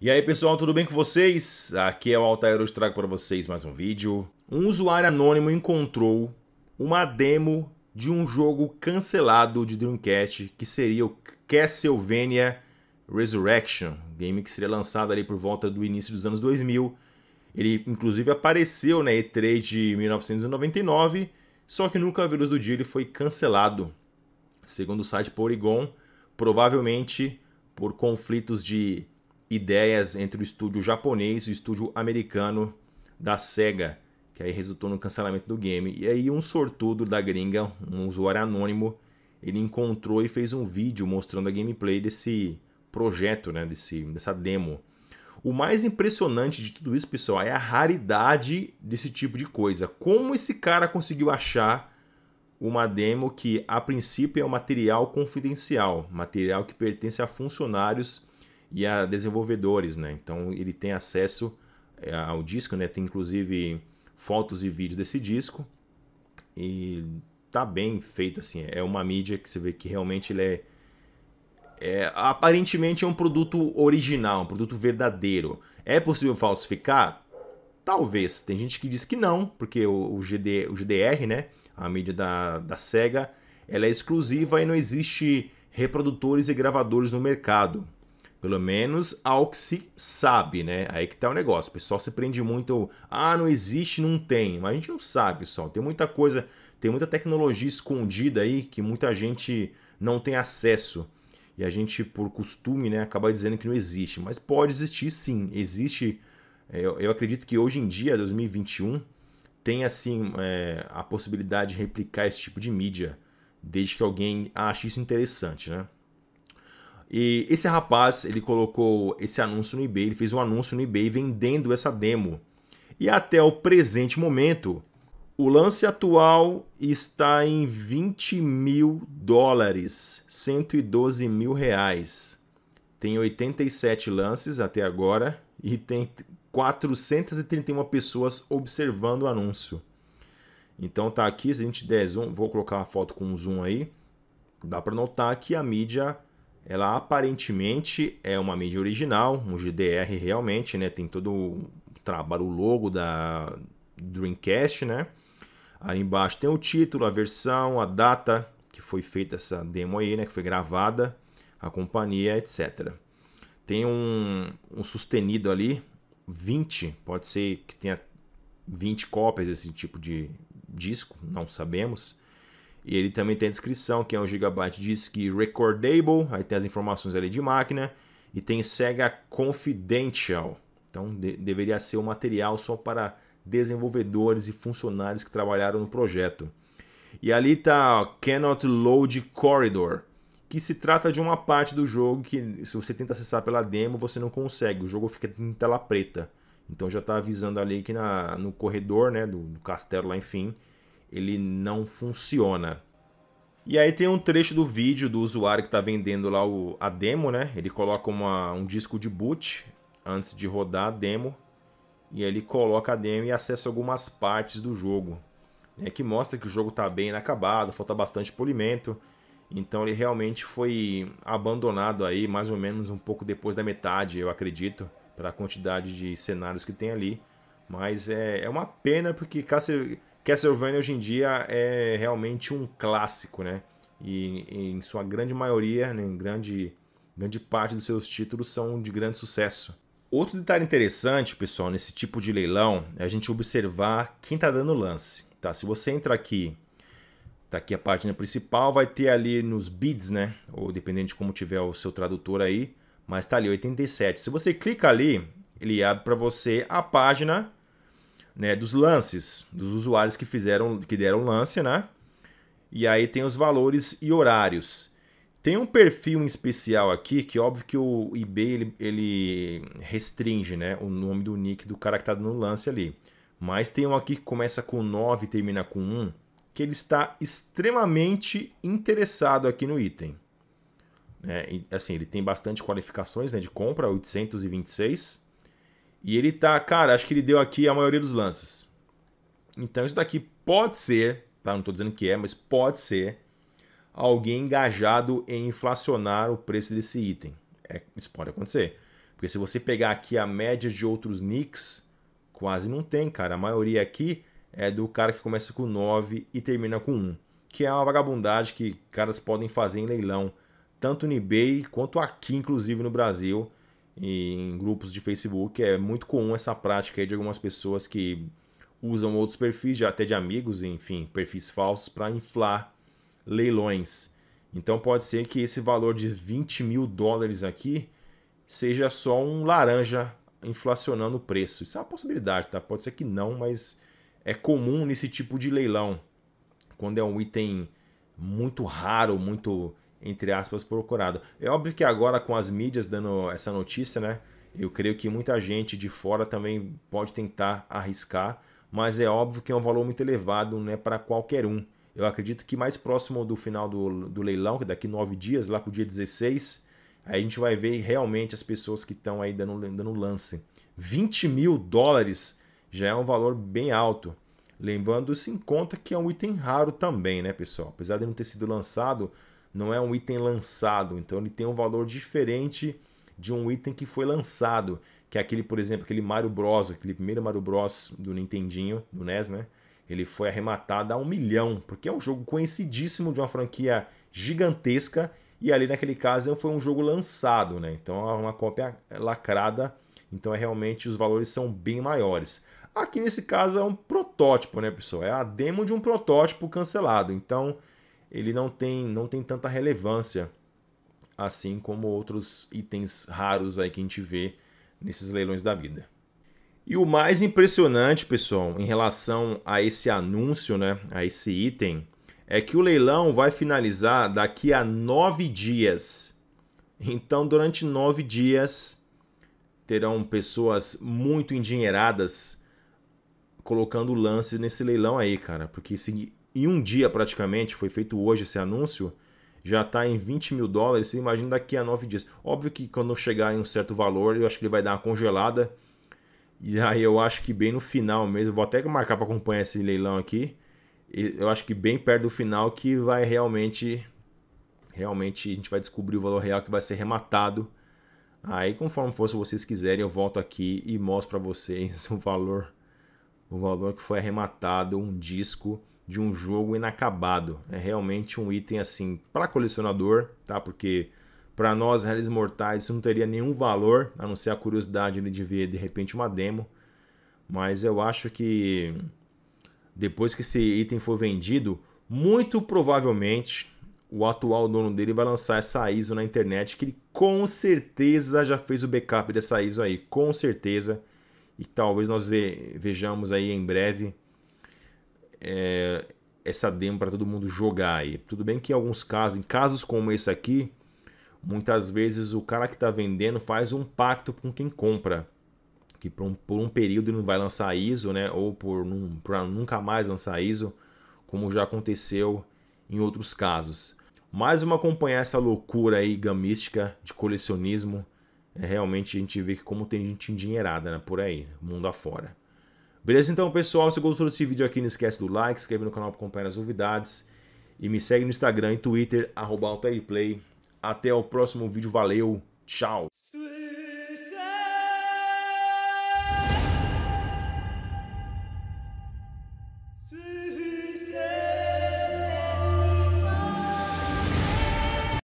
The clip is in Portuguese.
E aí pessoal, tudo bem com vocês? Aqui é o Altair, hoje trago para vocês mais um vídeo. Um usuário anônimo encontrou uma demo de um jogo cancelado de Dreamcast, que seria o Castlevania Resurrection, game que seria lançado ali por volta do início dos anos 2000. Ele inclusive apareceu na E3 de 1999, só que nunca virus do dia ele foi cancelado. Segundo o site Polygon, provavelmente por conflitos de ideias entre o estúdio japonês e o estúdio americano da SEGA, que aí resultou no cancelamento do game. E aí um sortudo da gringa, um usuário anônimo, ele encontrou e fez um vídeo mostrando a gameplay desse projeto, né, desse, dessa demo. O mais impressionante de tudo isso, pessoal, é a raridade desse tipo de coisa. Como esse cara conseguiu achar uma demo que, a princípio, é um material confidencial, material que pertence a funcionários e a desenvolvedores, né? Então ele tem acesso é, ao disco, né? Tem inclusive fotos e vídeos desse disco e tá bem feito assim. É uma mídia que você vê que realmente ele é, é aparentemente é um produto original, um produto verdadeiro. É possível falsificar? Talvez. Tem gente que diz que não, porque o, o, GD, o GDR, né? A mídia da, da SEGA, ela é exclusiva e não existe reprodutores e gravadores no mercado. Pelo menos ao que se sabe, né? Aí que tá o negócio. O pessoal se prende muito. Ah, não existe, não tem. Mas a gente não sabe, pessoal. Tem muita coisa, tem muita tecnologia escondida aí que muita gente não tem acesso. E a gente, por costume, né, acaba dizendo que não existe. Mas pode existir sim. Existe. É, eu, eu acredito que hoje em dia, 2021, tem assim é, a possibilidade de replicar esse tipo de mídia, desde que alguém ache isso interessante, né? E esse rapaz, ele colocou esse anúncio no eBay, ele fez um anúncio no eBay vendendo essa demo. E até o presente momento, o lance atual está em 20 mil dólares, 112 mil reais. Tem 87 lances até agora e tem 431 pessoas observando o anúncio. Então tá aqui, se a gente der zoom, vou colocar a foto com zoom aí, dá para notar que a mídia ela aparentemente é uma mídia original, um GDR realmente, né? Tem todo o trabalho, o logo da Dreamcast, né? Aí embaixo tem o título, a versão, a data que foi feita essa demo aí, né? Que foi gravada, a companhia, etc. Tem um, um sustenido ali, 20, pode ser que tenha 20 cópias desse tipo de disco, não sabemos. E ele também tem a descrição, que é um gigabyte disk recordable, aí tem as informações ali de máquina, e tem Sega Confidential. Então de deveria ser um material só para desenvolvedores e funcionários que trabalharam no projeto. E ali está Cannot Load Corridor, que se trata de uma parte do jogo que se você tenta acessar pela demo, você não consegue, o jogo fica em tela preta. Então já está avisando ali que na, no corredor né, do, do castelo lá, enfim, ele não funciona. E aí tem um trecho do vídeo do usuário que está vendendo lá o, a demo, né? Ele coloca uma, um disco de boot antes de rodar a demo. E aí ele coloca a demo e acessa algumas partes do jogo. Né? Que mostra que o jogo está bem inacabado, falta bastante polimento. Então ele realmente foi abandonado aí mais ou menos um pouco depois da metade, eu acredito, para a quantidade de cenários que tem ali. Mas é, é uma pena porque caso Castlevania hoje em dia é realmente um clássico, né? E, em sua grande maioria, né, em grande, grande parte dos seus títulos são de grande sucesso. Outro detalhe interessante, pessoal, nesse tipo de leilão é a gente observar quem está dando lance. Tá? Se você entra aqui, tá aqui a página principal, vai ter ali nos bids, né? Ou dependendo de como tiver o seu tradutor aí, mas tá ali 87. Se você clica ali, ele abre para você a página né, dos lances, dos usuários que fizeram, que deram lance, né? E aí tem os valores e horários. Tem um perfil em especial aqui que óbvio que o eBay ele, ele restringe, né, o nome do nick do cara que está dando lance ali. Mas tem um aqui que começa com 9 e termina com 1, que ele está extremamente interessado aqui no item. É, assim, ele tem bastante qualificações né, de compra, 826. E ele tá, cara, acho que ele deu aqui a maioria dos lances. Então isso daqui pode ser, tá? Não tô dizendo que é, mas pode ser alguém engajado em inflacionar o preço desse item. É, isso pode acontecer. Porque se você pegar aqui a média de outros nicks, quase não tem, cara. A maioria aqui é do cara que começa com 9 e termina com 1. Que é uma vagabundagem que caras podem fazer em leilão, tanto no eBay quanto aqui, inclusive no Brasil e em grupos de Facebook é muito comum essa prática de algumas pessoas que usam outros perfis, até de amigos, enfim, perfis falsos, para inflar leilões. Então pode ser que esse valor de 20 mil dólares aqui seja só um laranja inflacionando o preço. Isso é uma possibilidade, tá? Pode ser que não, mas é comum nesse tipo de leilão. Quando é um item muito raro, muito entre aspas, procurado. É óbvio que agora com as mídias dando essa notícia, né? Eu creio que muita gente de fora também pode tentar arriscar, mas é óbvio que é um valor muito elevado né, para qualquer um. Eu acredito que mais próximo do final do, do leilão, que é daqui nove dias, lá para o dia 16, aí a gente vai ver realmente as pessoas que estão aí dando, dando lance. 20 mil dólares já é um valor bem alto. Lembrando-se em conta que é um item raro também, né, pessoal? Apesar de não ter sido lançado, não é um item lançado, então ele tem um valor diferente de um item que foi lançado, que é aquele, por exemplo, aquele Mario Bros, aquele primeiro Mario Bros do Nintendinho, do NES, né? Ele foi arrematado a um milhão, porque é um jogo conhecidíssimo de uma franquia gigantesca e ali naquele caso foi um jogo lançado, né? Então é uma cópia lacrada, então é realmente os valores são bem maiores. Aqui nesse caso é um protótipo, né, pessoal? É a demo de um protótipo cancelado. Então ele não tem, não tem tanta relevância, assim como outros itens raros aí que a gente vê nesses leilões da vida. E o mais impressionante, pessoal, em relação a esse anúncio, né, a esse item, é que o leilão vai finalizar daqui a nove dias. Então, durante nove dias, terão pessoas muito endinheiradas colocando lance nesse leilão aí, cara. Porque em um dia praticamente, foi feito hoje esse anúncio, já está em 20 mil dólares, você imagina daqui a 9 dias. Óbvio que quando chegar em um certo valor, eu acho que ele vai dar uma congelada. E aí eu acho que bem no final mesmo, vou até marcar para acompanhar esse leilão aqui. Eu acho que bem perto do final que vai realmente realmente a gente vai descobrir o valor real que vai ser rematado. Aí conforme for, se vocês quiserem, eu volto aqui e mostro para vocês o valor o valor que foi arrematado um disco de um jogo inacabado. É realmente um item assim para colecionador, tá? Porque para nós, réis mortais, isso não teria nenhum valor, a não ser a curiosidade de ver de repente uma demo. Mas eu acho que depois que esse item for vendido, muito provavelmente o atual dono dele vai lançar essa ISO na internet, que ele com certeza já fez o backup dessa ISO aí, com certeza. E talvez nós vejamos aí em breve é, essa demo para todo mundo jogar aí. Tudo bem que em alguns casos, em casos como esse aqui, muitas vezes o cara que está vendendo faz um pacto com quem compra. Que por um, por um período ele não vai lançar ISO, né? Ou por, num, nunca mais lançar ISO, como já aconteceu em outros casos. Mais uma acompanhar essa loucura aí gamística de colecionismo. É, realmente a gente vê que como tem gente endinheirada né, por aí, mundo afora. Beleza então, pessoal? Se gostou desse vídeo aqui, não esquece do like, se inscreve no canal para acompanhar as novidades. E me segue no Instagram e Twitter, arroba Até o próximo vídeo. Valeu, tchau!